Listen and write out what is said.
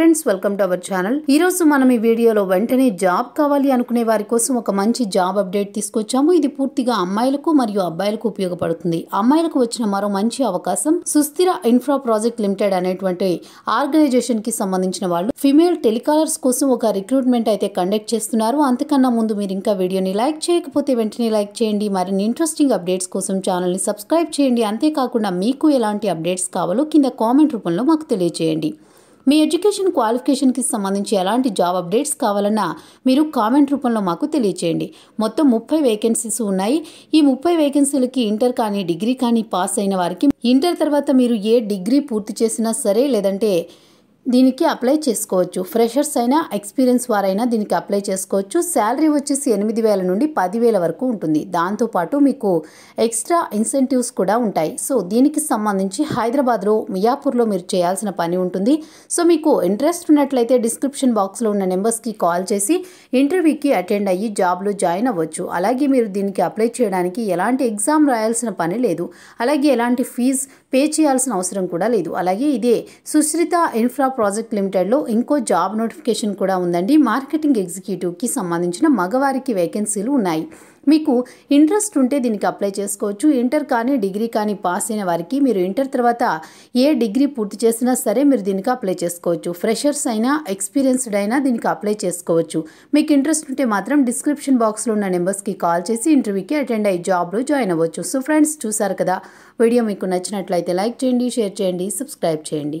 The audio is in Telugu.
friends welcome to our channel ఈ రోజు మనం ఈ వీడియోలో వెంటనే జాబ్ కావాలి అనుకునే వారి కోసం ఒక మంచి జాబ్ అప్డేట్ తీసుకొచ్చాము ఇది పూర్తిగా అమ్మాయిలకు మరియు అబ్బాయిలకు ఉపయోగపడుతుంది అమ్మాయిలకు వచ్చిన మరో మంచి అవకాశం సుస్థిర ఇన్ఫ్రా ప్రాజెక్ట్ లిమిటెడ్ అనేటువంటి ఆర్గనైజేషన్ కి సంబంధించిన వాళ్ళు ఫిమేల్ టెలికాలర్స్ కోసం ఒక రిక్రూట్మెంట్ అయితే కండక్ట్ చేస్తున్నారు అంతకన్నా ముందు మీరు ఇంకా వీడియోని లైక్ చేయకపోతే వెంటనే లైక్ చేయండి మరిన్ని ఇంట్రెస్టింగ్ అప్డేట్స్ కోసం ఛానల్ ని సబ్స్క్రైబ్ చేయండి అంతేకాకుండా మీకు ఎలాంటి అప్డేట్స్ కావాలో కింద కామెంట్ రూపంలో మాకు తెలియజేయండి మీ ఎడ్యుకేషన్ క్వాలిఫికేషన్కి సంబంధించి ఎలాంటి జాబ్ అప్డేట్స్ కావాలన్నా మీరు కామెంట్ రూపంలో మాకు తెలియచేయండి మొత్తం ముప్పై వేకెన్సీస్ ఉన్నాయి ఈ ముప్పై వేకెన్సీలకి ఇంటర్ కానీ డిగ్రీ కానీ పాస్ అయిన వారికి ఇంటర్ తర్వాత మీరు ఏ డిగ్రీ పూర్తి చేసినా సరే లేదంటే దీనికి అప్లై చేసుకోవచ్చు ఫ్రెషర్స్ అయినా ఎక్స్పీరియన్స్ వారైనా దీనికి అప్లై చేసుకోవచ్చు శాలరీ వచ్చేసి ఎనిమిది వేల నుండి పదివేల వరకు ఉంటుంది దాంతోపాటు మీకు ఎక్స్ట్రా ఇన్సెంటివ్స్ కూడా ఉంటాయి సో దీనికి సంబంధించి హైదరాబాద్లో మియాపూర్లో మీరు చేయాల్సిన పని ఉంటుంది సో మీకు ఇంట్రెస్ట్ ఉన్నట్లయితే డిస్క్రిప్షన్ బాక్స్లో ఉన్న నెంబర్స్కి కాల్ చేసి ఇంటర్వ్యూకి అటెండ్ అయ్యి జాబ్లో జాయిన్ అవ్వచ్చు అలాగే మీరు దీనికి అప్లై చేయడానికి ఎలాంటి ఎగ్జామ్ రాయాల్సిన పని లేదు అలాగే ఎలాంటి ఫీజు పే చేయాల్సిన అవసరం కూడా లేదు అలాగే ఇదే సుశ్రిత ఇన్ఫ్రా ప్రాజెక్ట్ లిమిటెడ్లో ఇంకో జాబ్ నోటిఫికేషన్ కూడా ఉందండి మార్కెటింగ్ ఎగ్జిక్యూటివ్కి సంబంధించిన మగవారికి వేకెన్సీలు ఉన్నాయి మీకు ఇంట్రెస్ట్ ఉంటే దీనికి అప్లై చేసుకోవచ్చు ఇంటర్ కానీ డిగ్రీ కానీ పాస్ అయిన వారికి మీరు ఇంటర్ తర్వాత ఏ డిగ్రీ పూర్తి చేసినా సరే మీరు దీనికి అప్లై చేసుకోవచ్చు ఫ్రెషర్స్ అయినా ఎక్స్పీరియన్స్డ్ అయినా దీనికి అప్లై చేసుకోవచ్చు మీకు ఇంట్రెస్ట్ ఉంటే మాత్రం డిస్క్రిప్షన్ బాక్స్లో ఉన్న నెంబర్స్కి కాల్ చేసి ఇంటర్వ్యూకి అటెండ్ అయ్యి జాబ్లో జాయిన్ అవ్వచ్చు సో ఫ్రెండ్స్ చూసారు కదా వీడియో మీకు నచ్చినట్లయితే లైక్ చేయండి షేర్ చేయండి సబ్స్క్రైబ్ చేయండి